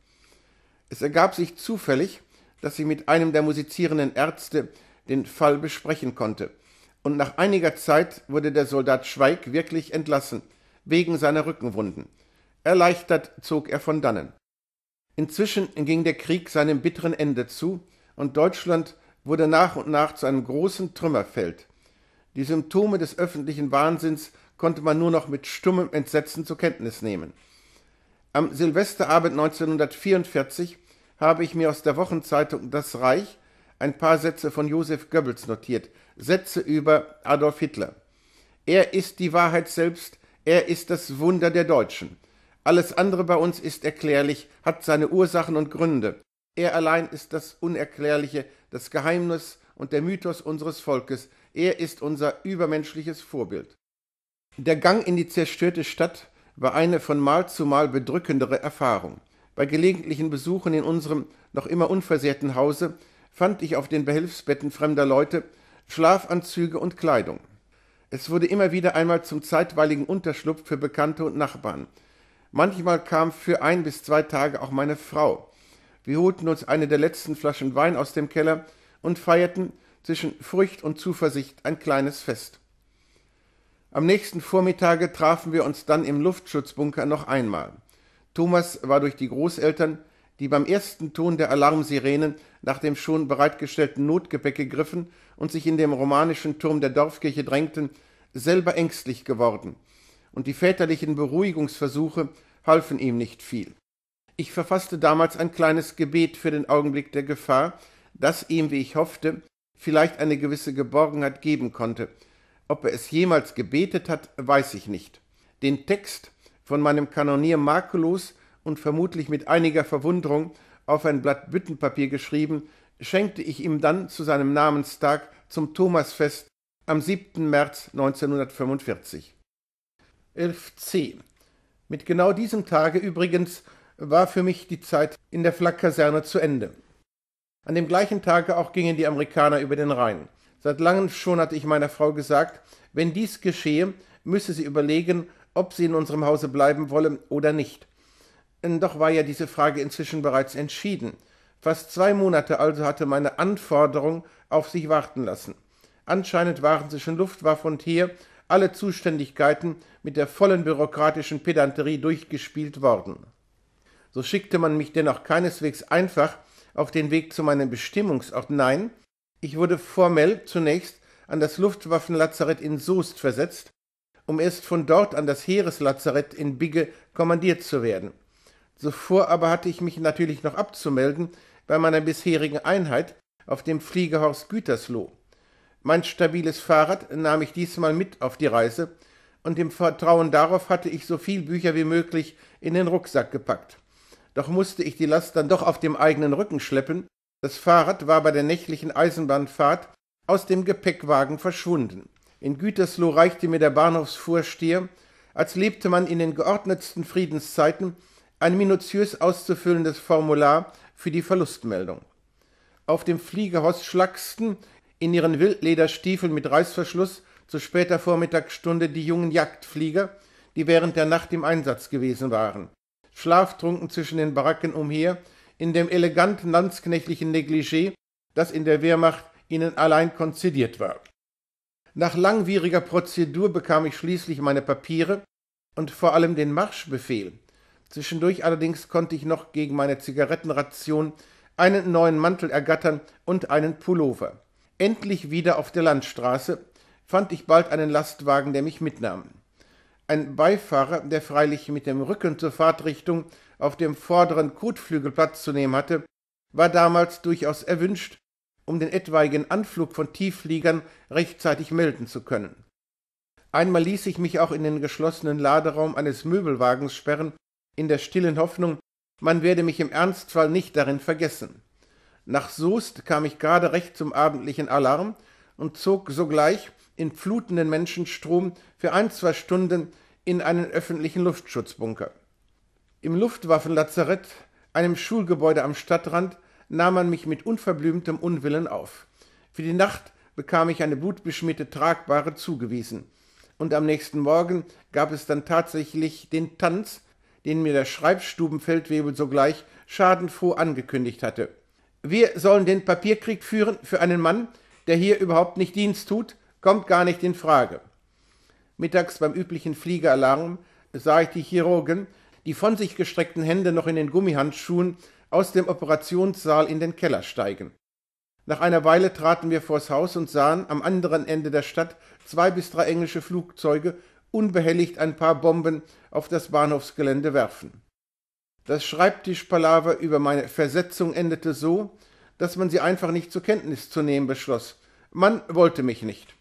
[SPEAKER 1] Es ergab sich zufällig, dass ich mit einem der musizierenden Ärzte den Fall besprechen konnte, und nach einiger Zeit wurde der Soldat Schweig wirklich entlassen, wegen seiner Rückenwunden. Erleichtert zog er von dannen. Inzwischen ging der Krieg seinem bitteren Ende zu, und Deutschland wurde nach und nach zu einem großen Trümmerfeld. Die Symptome des öffentlichen Wahnsinns konnte man nur noch mit stummem Entsetzen zur Kenntnis nehmen. Am Silvesterabend 1944 habe ich mir aus der Wochenzeitung Das Reich ein paar Sätze von Josef Goebbels notiert, Sätze über Adolf Hitler. Er ist die Wahrheit selbst, er ist das Wunder der Deutschen. Alles andere bei uns ist erklärlich, hat seine Ursachen und Gründe. Er allein ist das Unerklärliche, das Geheimnis und der Mythos unseres Volkes. Er ist unser übermenschliches Vorbild. Der Gang in die zerstörte Stadt war eine von Mal zu Mal bedrückendere Erfahrung. Bei gelegentlichen Besuchen in unserem noch immer unversehrten Hause fand ich auf den Behelfsbetten fremder Leute Schlafanzüge und Kleidung. Es wurde immer wieder einmal zum zeitweiligen Unterschlupf für Bekannte und Nachbarn. Manchmal kam für ein bis zwei Tage auch meine Frau. Wir holten uns eine der letzten Flaschen Wein aus dem Keller und feierten zwischen Furcht und Zuversicht ein kleines Fest. Am nächsten Vormittage trafen wir uns dann im Luftschutzbunker noch einmal. Thomas war durch die Großeltern, die beim ersten Ton der Alarmsirenen nach dem schon bereitgestellten Notgepäck gegriffen und sich in dem romanischen Turm der Dorfkirche drängten, selber ängstlich geworden, und die väterlichen Beruhigungsversuche halfen ihm nicht viel. Ich verfasste damals ein kleines Gebet für den Augenblick der Gefahr, das ihm, wie ich hoffte, vielleicht eine gewisse Geborgenheit geben konnte, ob er es jemals gebetet hat, weiß ich nicht. Den Text von meinem Kanonier Makulus und vermutlich mit einiger Verwunderung auf ein Blatt Büttenpapier geschrieben, schenkte ich ihm dann zu seinem Namenstag zum Thomasfest am 7. März 1945. 11c. Mit genau diesem Tage übrigens war für mich die Zeit in der Flakkaserne zu Ende. An dem gleichen Tage auch gingen die Amerikaner über den Rhein. Seit langem schon hatte ich meiner Frau gesagt, wenn dies geschehe, müsse sie überlegen, ob sie in unserem Hause bleiben wolle oder nicht. Äh, doch war ja diese Frage inzwischen bereits entschieden. Fast zwei Monate also hatte meine Anforderung auf sich warten lassen. Anscheinend waren zwischen Luftwaffe und Heer alle Zuständigkeiten mit der vollen bürokratischen Pedanterie durchgespielt worden. So schickte man mich dennoch keineswegs einfach auf den Weg zu meinem Bestimmungsort, nein, ich wurde formell zunächst an das Luftwaffenlazarett in Soest versetzt, um erst von dort an das Heereslazarett in Bigge kommandiert zu werden. Zuvor aber hatte ich mich natürlich noch abzumelden bei meiner bisherigen Einheit auf dem Fliegerhorst Gütersloh. Mein stabiles Fahrrad nahm ich diesmal mit auf die Reise, und im Vertrauen darauf hatte ich so viel Bücher wie möglich in den Rucksack gepackt. Doch musste ich die Last dann doch auf dem eigenen Rücken schleppen, das Fahrrad war bei der nächtlichen Eisenbahnfahrt aus dem Gepäckwagen verschwunden. In Gütersloh reichte mir der Bahnhofsvorsteher, als lebte man in den geordnetsten Friedenszeiten, ein minutiös auszufüllendes Formular für die Verlustmeldung. Auf dem Fliegerhorst schlacksten in ihren Wildlederstiefeln mit Reißverschluss zu später Vormittagsstunde die jungen Jagdflieger, die während der Nacht im Einsatz gewesen waren, schlaftrunken zwischen den Baracken umher, in dem eleganten landsknechtlichen Negligé, das in der Wehrmacht ihnen allein konzidiert war. Nach langwieriger Prozedur bekam ich schließlich meine Papiere und vor allem den Marschbefehl. Zwischendurch allerdings konnte ich noch gegen meine Zigarettenration einen neuen Mantel ergattern und einen Pullover. Endlich wieder auf der Landstraße fand ich bald einen Lastwagen, der mich mitnahm. Ein Beifahrer, der freilich mit dem Rücken zur Fahrtrichtung auf dem vorderen Kotflügel Platz zu nehmen hatte, war damals durchaus erwünscht, um den etwaigen Anflug von Tieffliegern rechtzeitig melden zu können. Einmal ließ ich mich auch in den geschlossenen Laderaum eines Möbelwagens sperren, in der stillen Hoffnung, man werde mich im Ernstfall nicht darin vergessen. Nach Soest kam ich gerade recht zum abendlichen Alarm und zog sogleich, in flutenden Menschenstrom für ein, zwei Stunden in einen öffentlichen Luftschutzbunker. Im Luftwaffenlazarett, einem Schulgebäude am Stadtrand, nahm man mich mit unverblümtem Unwillen auf. Für die Nacht bekam ich eine blutbeschmierte Tragbare zugewiesen. Und am nächsten Morgen gab es dann tatsächlich den Tanz, den mir der Schreibstubenfeldwebel sogleich schadenfroh angekündigt hatte. Wir sollen den Papierkrieg führen für einen Mann, der hier überhaupt nicht Dienst tut kommt gar nicht in Frage. Mittags beim üblichen Fliegeralarm sah ich die Chirurgen, die von sich gestreckten Hände noch in den Gummihandschuhen, aus dem Operationssaal in den Keller steigen. Nach einer Weile traten wir vors Haus und sahen am anderen Ende der Stadt zwei bis drei englische Flugzeuge unbehelligt ein paar Bomben auf das Bahnhofsgelände werfen. Das Schreibtischpalaver über meine Versetzung endete so, dass man sie einfach nicht zur Kenntnis zu nehmen beschloss. Man wollte mich nicht.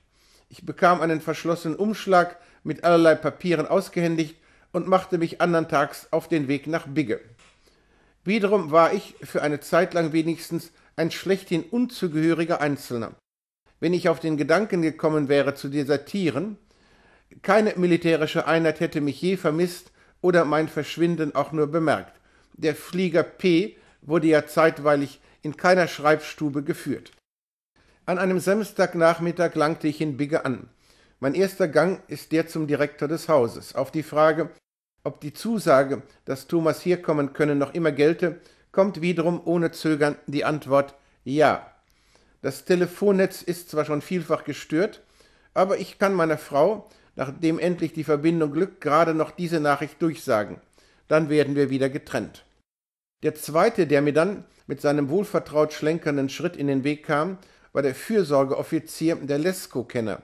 [SPEAKER 1] Ich bekam einen verschlossenen Umschlag mit allerlei Papieren ausgehändigt und machte mich andern Tags auf den Weg nach Bigge. Wiederum war ich für eine Zeit lang wenigstens ein schlechthin unzugehöriger Einzelner. Wenn ich auf den Gedanken gekommen wäre, zu desertieren, keine militärische Einheit hätte mich je vermisst oder mein Verschwinden auch nur bemerkt. Der Flieger P wurde ja zeitweilig in keiner Schreibstube geführt. An einem Samstagnachmittag langte ich in Bigge an. Mein erster Gang ist der zum Direktor des Hauses. Auf die Frage, ob die Zusage, dass Thomas hier kommen könne, noch immer gelte, kommt wiederum ohne Zögern die Antwort Ja. Das Telefonnetz ist zwar schon vielfach gestört, aber ich kann meiner Frau, nachdem endlich die Verbindung glückt, gerade noch diese Nachricht durchsagen. Dann werden wir wieder getrennt. Der zweite, der mir dann mit seinem wohlvertraut schlenkernden Schritt in den Weg kam, war der Fürsorgeoffizier der Lesko-Kenner.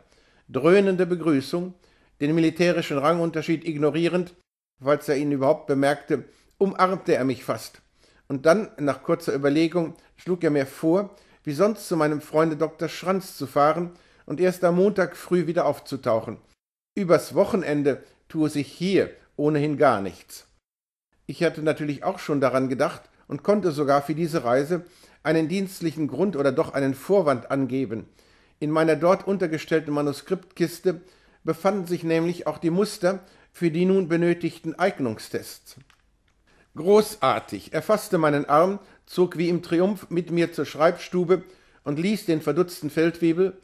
[SPEAKER 1] Dröhnende Begrüßung, den militärischen Rangunterschied ignorierend, falls er ihn überhaupt bemerkte, umarmte er mich fast. Und dann, nach kurzer Überlegung, schlug er mir vor, wie sonst zu meinem Freunde Dr. Schranz zu fahren und erst am Montag früh wieder aufzutauchen. Übers Wochenende tue sich hier ohnehin gar nichts. Ich hatte natürlich auch schon daran gedacht und konnte sogar für diese Reise einen dienstlichen Grund oder doch einen Vorwand angeben. In meiner dort untergestellten Manuskriptkiste befanden sich nämlich auch die Muster für die nun benötigten Eignungstests. Großartig, er faßte meinen Arm, zog wie im Triumph mit mir zur Schreibstube und ließ den verdutzten Feldwebel,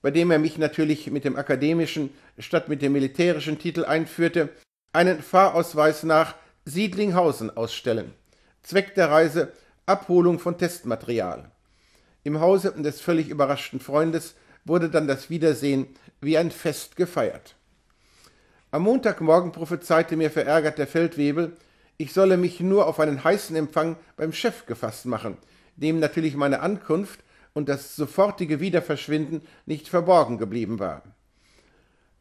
[SPEAKER 1] bei dem er mich natürlich mit dem akademischen statt mit dem militärischen Titel einführte, einen Fahrausweis nach Siedlinghausen ausstellen. Zweck der Reise Abholung von Testmaterial. Im Hause des völlig überraschten Freundes wurde dann das Wiedersehen wie ein Fest gefeiert. Am Montagmorgen prophezeite mir verärgert der Feldwebel, ich solle mich nur auf einen heißen Empfang beim Chef gefasst machen, dem natürlich meine Ankunft und das sofortige Wiederverschwinden nicht verborgen geblieben war.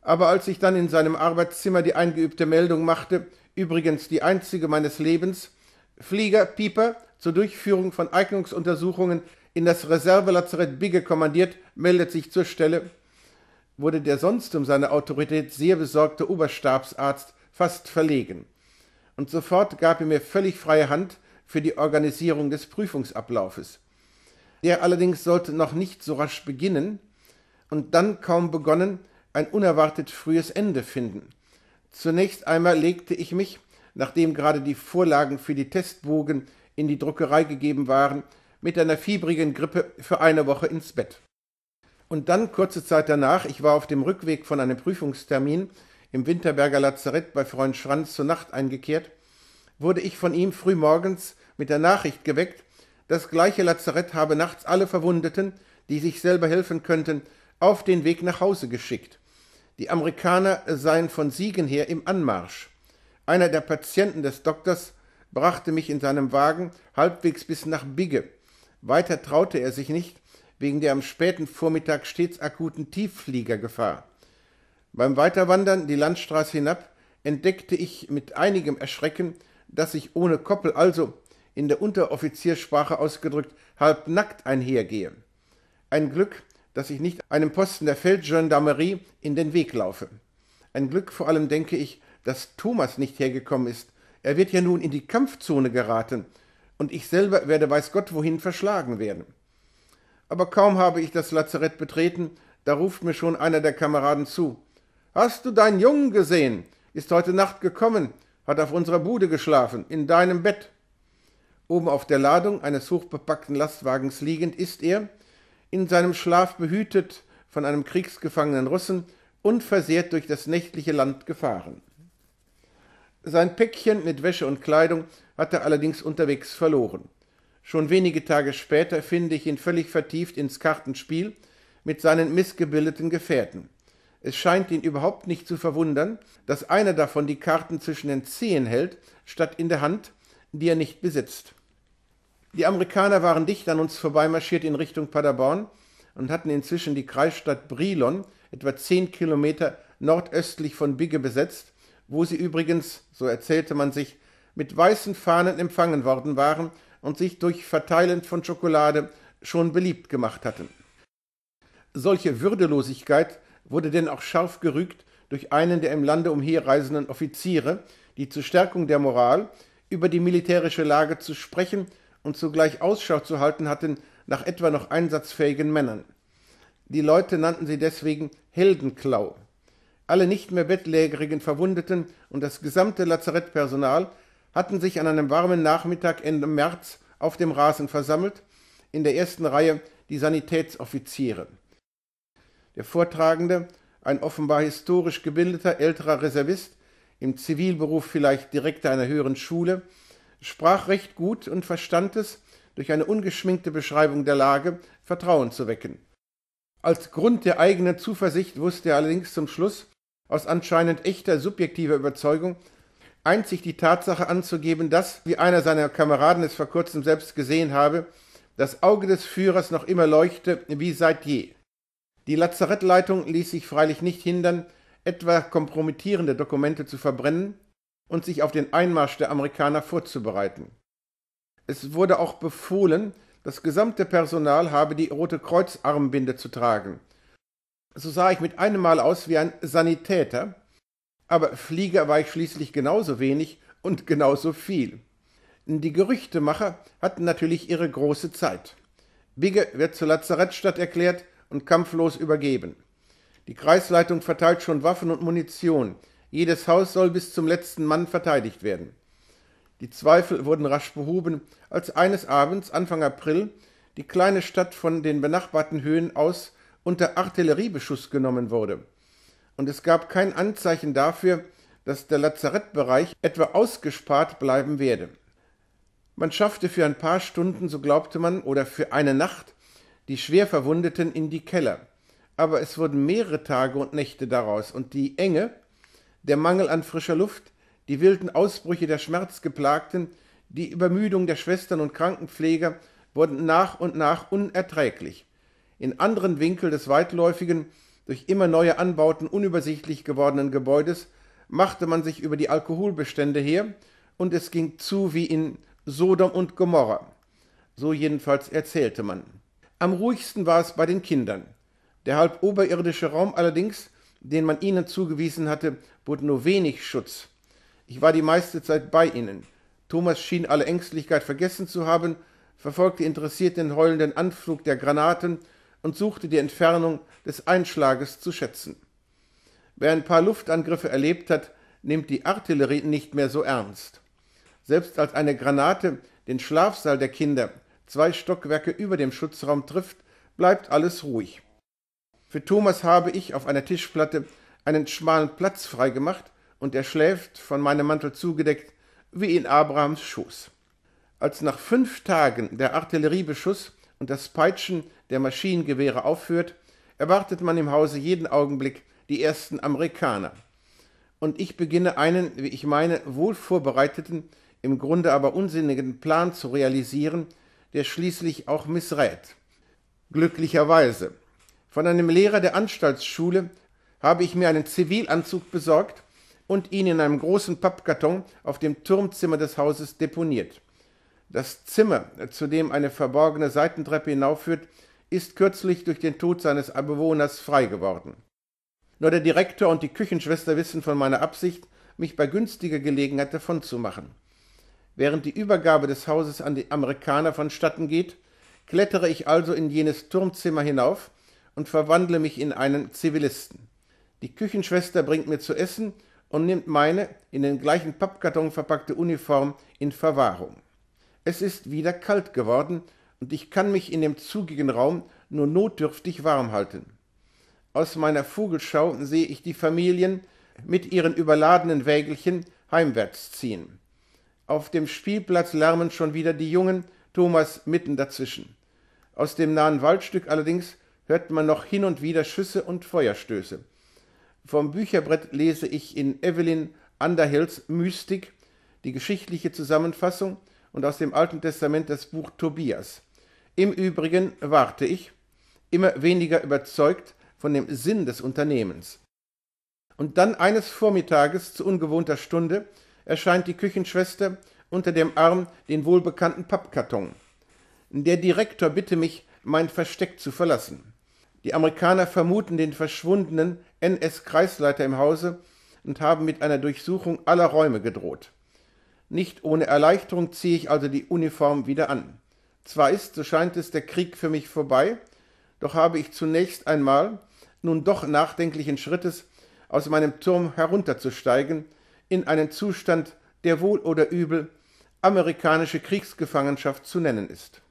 [SPEAKER 1] Aber als ich dann in seinem Arbeitszimmer die eingeübte Meldung machte, übrigens die einzige meines Lebens, Flieger Pieper zur Durchführung von Eignungsuntersuchungen in das Reservelazarett Bigge kommandiert, meldet sich zur Stelle, wurde der sonst um seine Autorität sehr besorgte Oberstabsarzt fast verlegen. Und sofort gab er mir völlig freie Hand für die Organisierung des Prüfungsablaufes. Der allerdings sollte noch nicht so rasch beginnen und dann kaum begonnen ein unerwartet frühes Ende finden. Zunächst einmal legte ich mich, nachdem gerade die Vorlagen für die Testbogen in die Druckerei gegeben waren, mit einer fiebrigen Grippe für eine Woche ins Bett. Und dann kurze Zeit danach, ich war auf dem Rückweg von einem Prüfungstermin im Winterberger Lazarett bei Freund Schranz zur Nacht eingekehrt, wurde ich von ihm frühmorgens mit der Nachricht geweckt, das gleiche Lazarett habe nachts alle Verwundeten, die sich selber helfen könnten, auf den Weg nach Hause geschickt. Die Amerikaner seien von Siegen her im Anmarsch. Einer der Patienten des Doktors brachte mich in seinem Wagen halbwegs bis nach Bigge. Weiter traute er sich nicht, wegen der am späten Vormittag stets akuten Tieffliegergefahr. Beim Weiterwandern die Landstraße hinab entdeckte ich mit einigem Erschrecken, dass ich ohne Koppel, also in der Unteroffizierssprache ausgedrückt, halbnackt einhergehe. Ein Glück, dass ich nicht einem Posten der Feldgendarmerie in den Weg laufe. Ein Glück vor allem denke ich, dass Thomas nicht hergekommen ist, er wird ja nun in die Kampfzone geraten, und ich selber werde weiß Gott wohin verschlagen werden. Aber kaum habe ich das Lazarett betreten, da ruft mir schon einer der Kameraden zu. Hast du deinen Jungen gesehen? Ist heute Nacht gekommen, hat auf unserer Bude geschlafen, in deinem Bett. Oben auf der Ladung eines hochbepackten Lastwagens liegend ist er, in seinem Schlaf behütet von einem kriegsgefangenen Russen, unversehrt durch das nächtliche Land gefahren. Sein Päckchen mit Wäsche und Kleidung hat er allerdings unterwegs verloren. Schon wenige Tage später finde ich ihn völlig vertieft ins Kartenspiel mit seinen missgebildeten Gefährten. Es scheint ihn überhaupt nicht zu verwundern, dass einer davon die Karten zwischen den Zehen hält, statt in der Hand, die er nicht besitzt. Die Amerikaner waren dicht an uns vorbeimarschiert in Richtung Paderborn und hatten inzwischen die Kreisstadt Brilon, etwa zehn Kilometer nordöstlich von Bigge, besetzt wo sie übrigens, so erzählte man sich, mit weißen Fahnen empfangen worden waren und sich durch Verteilen von Schokolade schon beliebt gemacht hatten. Solche Würdelosigkeit wurde denn auch scharf gerügt durch einen der im Lande umherreisenden Offiziere, die zur Stärkung der Moral über die militärische Lage zu sprechen und zugleich Ausschau zu halten hatten nach etwa noch einsatzfähigen Männern. Die Leute nannten sie deswegen Heldenklau. Alle nicht mehr bettlägerigen Verwundeten und das gesamte Lazarettpersonal hatten sich an einem warmen Nachmittag Ende März auf dem Rasen versammelt, in der ersten Reihe die Sanitätsoffiziere. Der Vortragende, ein offenbar historisch gebildeter älterer Reservist, im Zivilberuf vielleicht Direktor einer höheren Schule, sprach recht gut und verstand es, durch eine ungeschminkte Beschreibung der Lage Vertrauen zu wecken. Als Grund der eigenen Zuversicht wusste er allerdings zum Schluss, aus anscheinend echter subjektiver Überzeugung, einzig die Tatsache anzugeben, dass, wie einer seiner Kameraden es vor kurzem selbst gesehen habe, das Auge des Führers noch immer leuchte wie seit je. Die Lazarettleitung ließ sich freilich nicht hindern, etwa kompromittierende Dokumente zu verbrennen und sich auf den Einmarsch der Amerikaner vorzubereiten. Es wurde auch befohlen, das gesamte Personal habe die Rote Kreuzarmbinde zu tragen, so sah ich mit einem Mal aus wie ein Sanitäter, aber Flieger war ich schließlich genauso wenig und genauso viel. Die Gerüchtemacher hatten natürlich ihre große Zeit. Bigge wird zur Lazarettstadt erklärt und kampflos übergeben. Die Kreisleitung verteilt schon Waffen und Munition. Jedes Haus soll bis zum letzten Mann verteidigt werden. Die Zweifel wurden rasch behoben, als eines Abends, Anfang April, die kleine Stadt von den benachbarten Höhen aus unter Artilleriebeschuss genommen wurde. Und es gab kein Anzeichen dafür, dass der Lazarettbereich etwa ausgespart bleiben werde. Man schaffte für ein paar Stunden, so glaubte man, oder für eine Nacht, die Schwerverwundeten in die Keller. Aber es wurden mehrere Tage und Nächte daraus, und die Enge, der Mangel an frischer Luft, die wilden Ausbrüche der Schmerzgeplagten, die Übermüdung der Schwestern und Krankenpfleger wurden nach und nach unerträglich in anderen Winkel des weitläufigen, durch immer neue Anbauten unübersichtlich gewordenen Gebäudes machte man sich über die Alkoholbestände her und es ging zu wie in Sodom und Gomorra. So jedenfalls erzählte man. Am ruhigsten war es bei den Kindern. Der halb oberirdische Raum allerdings, den man ihnen zugewiesen hatte, bot nur wenig Schutz. Ich war die meiste Zeit bei ihnen. Thomas schien alle Ängstlichkeit vergessen zu haben, verfolgte interessiert den heulenden Anflug der Granaten und suchte die Entfernung des Einschlages zu schätzen. Wer ein paar Luftangriffe erlebt hat, nimmt die Artillerie nicht mehr so ernst. Selbst als eine Granate den Schlafsaal der Kinder zwei Stockwerke über dem Schutzraum trifft, bleibt alles ruhig. Für Thomas habe ich auf einer Tischplatte einen schmalen Platz freigemacht und er schläft, von meinem Mantel zugedeckt, wie in Abrahams Schoß. Als nach fünf Tagen der Artilleriebeschuss und das Peitschen der Maschinengewehre aufhört, erwartet man im Hause jeden Augenblick die ersten Amerikaner. Und ich beginne einen, wie ich meine, wohl vorbereiteten, im Grunde aber unsinnigen Plan zu realisieren, der schließlich auch missrät. Glücklicherweise. Von einem Lehrer der Anstaltsschule habe ich mir einen Zivilanzug besorgt und ihn in einem großen Pappkarton auf dem Turmzimmer des Hauses deponiert. Das Zimmer, zu dem eine verborgene Seitentreppe hinaufführt, ist kürzlich durch den Tod seines Bewohners frei geworden. Nur der Direktor und die Küchenschwester wissen von meiner Absicht, mich bei günstiger Gelegenheit davonzumachen. Während die Übergabe des Hauses an die Amerikaner vonstatten geht, klettere ich also in jenes Turmzimmer hinauf und verwandle mich in einen Zivilisten. Die Küchenschwester bringt mir zu essen und nimmt meine in den gleichen Pappkarton verpackte Uniform in Verwahrung. Es ist wieder kalt geworden und ich kann mich in dem zugigen Raum nur notdürftig warm halten. Aus meiner Vogelschau sehe ich die Familien mit ihren überladenen Wägelchen heimwärts ziehen. Auf dem Spielplatz lärmen schon wieder die Jungen, Thomas mitten dazwischen. Aus dem nahen Waldstück allerdings hört man noch hin und wieder Schüsse und Feuerstöße. Vom Bücherbrett lese ich in Evelyn Underhills Mystik die geschichtliche Zusammenfassung und aus dem Alten Testament das Buch Tobias. Im Übrigen warte ich, immer weniger überzeugt von dem Sinn des Unternehmens. Und dann eines Vormittages zu ungewohnter Stunde erscheint die Küchenschwester unter dem Arm den wohlbekannten Pappkarton. Der Direktor bitte mich, mein Versteck zu verlassen. Die Amerikaner vermuten den verschwundenen NS-Kreisleiter im Hause und haben mit einer Durchsuchung aller Räume gedroht. Nicht ohne Erleichterung ziehe ich also die Uniform wieder an. Zwar ist, so scheint es, der Krieg für mich vorbei, doch habe ich zunächst einmal, nun doch nachdenklichen Schrittes, aus meinem Turm herunterzusteigen, in einen Zustand, der wohl oder übel amerikanische Kriegsgefangenschaft zu nennen ist.